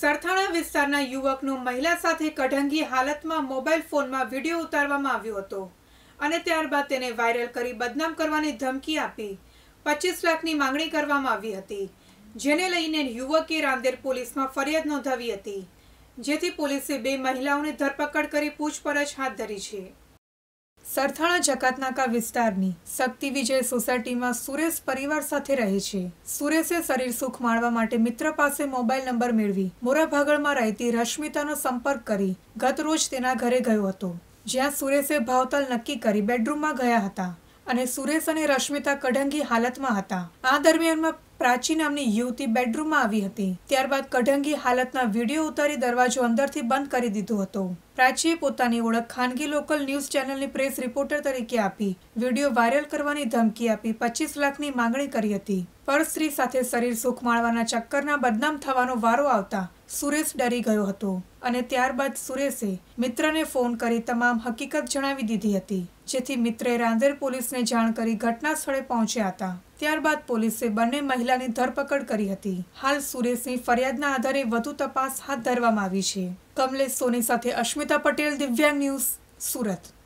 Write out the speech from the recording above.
સરથાણા વિસ્તારના યુવકનું મહિલા સાથે કઢંગી હાલતમાં મોબાઈલ ફોનમાં વિડીયો ઉતારવામાં આવ્યો હતો અને ત્યારબાદ તેને વાયરલ કરી બદનામ કરવાની ધમકી આપી પચીસ લાખની માંગણી કરવામાં આવી હતી જેને લઈને યુવકે રાંદેર પોલીસમાં ફરિયાદ નોંધાવી હતી જેથી પોલીસે બે મહિલાઓની ધરપકડ કરી પૂછપરછ હાથ ધરી છે સરથાણા જકાતનાકા વિસ્તારની શક્તિ વિજય સોસાયટીમાં સુરેશ પરિવાર સાથે રહે છે સુરેશે શરીર સુખ માણવા માટે મિત્ર પાસે મોબાઈલ નંબર મેળવી મોરાભાગળમાં રહેતી રશ્મિતાનો સંપર્ક કરી ગત રોજ તેના ઘરે ગયો હતો જ્યાં સુરેશે ભાવતલ નક્કી કરી બેડરૂમમાં ગયા હતા અને સુરેશ અને રશ્મિતા કઢંગી હાલતમાં હતા આ દરમિયાનમાં પ્રાચી નામની યુવતી બેડરૂમમાં આવી હતી ત્યારબાદ કઢંગી હાલતના વિડીયો ઉતારી દરવાજો અંદરથી બંધ કરી દીધો હતો પ્રાચીએ પોતાની ઓળખ ખાનગી લોકલ ન્યૂઝ ચેનલની પ્રેસ રિપોર્ટર તરીકે આપી વિડીયો વાયરલ કરવાની ધમકી આપી પચીસ લાખની માંગણી કરી હતી પર સ્ત્રી સાથે શરીર સુખ માળવાના ચક્કરના બદનામ થવાનો વારો આવતા સુરેશ ડરી ગયો હતો અને ત્યારબાદ સુરેશે મિત્રને ફોન કરી તમામ હકીકત જણાવી દીધી હતી જેથી મિત્રે રાંદેર પોલીસને જાણ કરી ઘટના સ્થળે પહોંચ્યા હતા ત્યારબાદ પોલીસે બંને મહિલાની ધરપકડ કરી હતી હાલ સુરેશની ફરિયાદના આધારે વધુ તપાસ હાથ ધરવામાં આવી છે કમલેશ સોની સાથે અશ્મિતા પટેલ દિવ્યાંગ ન્યૂઝ સુરત